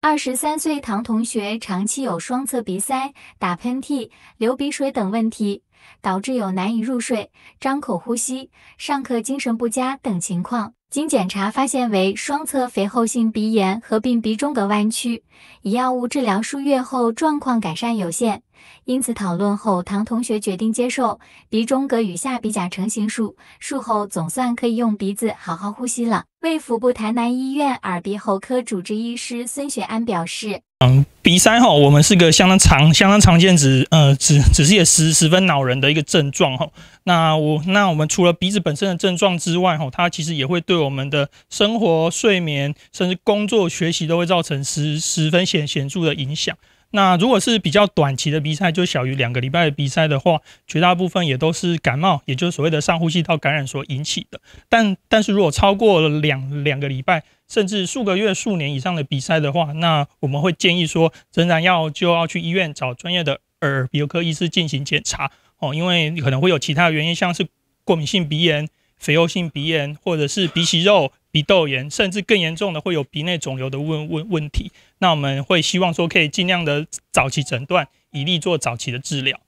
二十三岁唐同学长期有双侧鼻塞、打喷嚏、流鼻水等问题，导致有难以入睡、张口呼吸、上课精神不佳等情况。经检查发现为双侧肥厚性鼻炎合并鼻中隔弯曲，以药物治疗数月后状况改善有限，因此讨论后，唐同学决定接受鼻中隔与下鼻甲成形术。术后总算可以用鼻子好好呼吸了。卫福部台南医院耳鼻喉科主治医师孙雪安表示。嗯，鼻塞哈，我们是个相当常、相当常见、只呃、只只是也十十分恼人的一个症状哈。那我那我们除了鼻子本身的症状之外哈，它其实也会对我们的生活、睡眠，甚至工作、学习都会造成十十分显显著的影响。那如果是比较短期的比赛，就小于两个礼拜的比赛的话，绝大部分也都是感冒，也就是所谓的上呼吸道感染所引起的。但但是如果超过了两两个礼拜，甚至数个月、数年以上的比赛的话，那我们会建议说，仍然要就要去医院找专业的耳鼻喉科医师进行检查哦，因为可能会有其他原因，像是过敏性鼻炎。肥厚性鼻炎，或者是鼻息肉、鼻窦炎，甚至更严重的会有鼻内肿瘤的问问问题。那我们会希望说，可以尽量的早期诊断，以利做早期的治疗。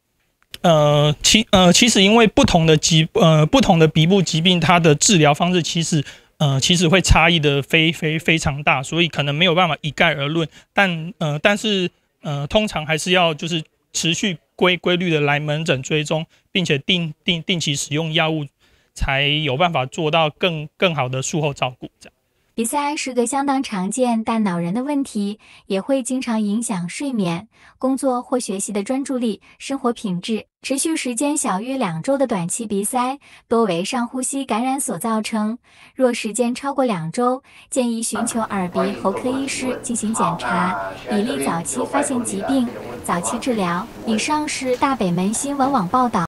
呃，其呃其实因为不同的疾呃不同的鼻部疾病，它的治疗方式其实呃其实会差异的非非非常大，所以可能没有办法一概而论。但呃但是呃通常还是要就是持续规规律的来门诊追踪，并且定定定期使用药物。才有办法做到更更好的术后照顾。这样，鼻塞是个相当常见但恼人的问题，也会经常影响睡眠、工作或学习的专注力、生活品质。持续时间小于两周的短期鼻塞，多为上呼吸感染所造成。若时间超过两周，建议寻求耳鼻喉科医师进行检查，以利早期发现疾病、早期治疗。以上是大北门新闻网报道。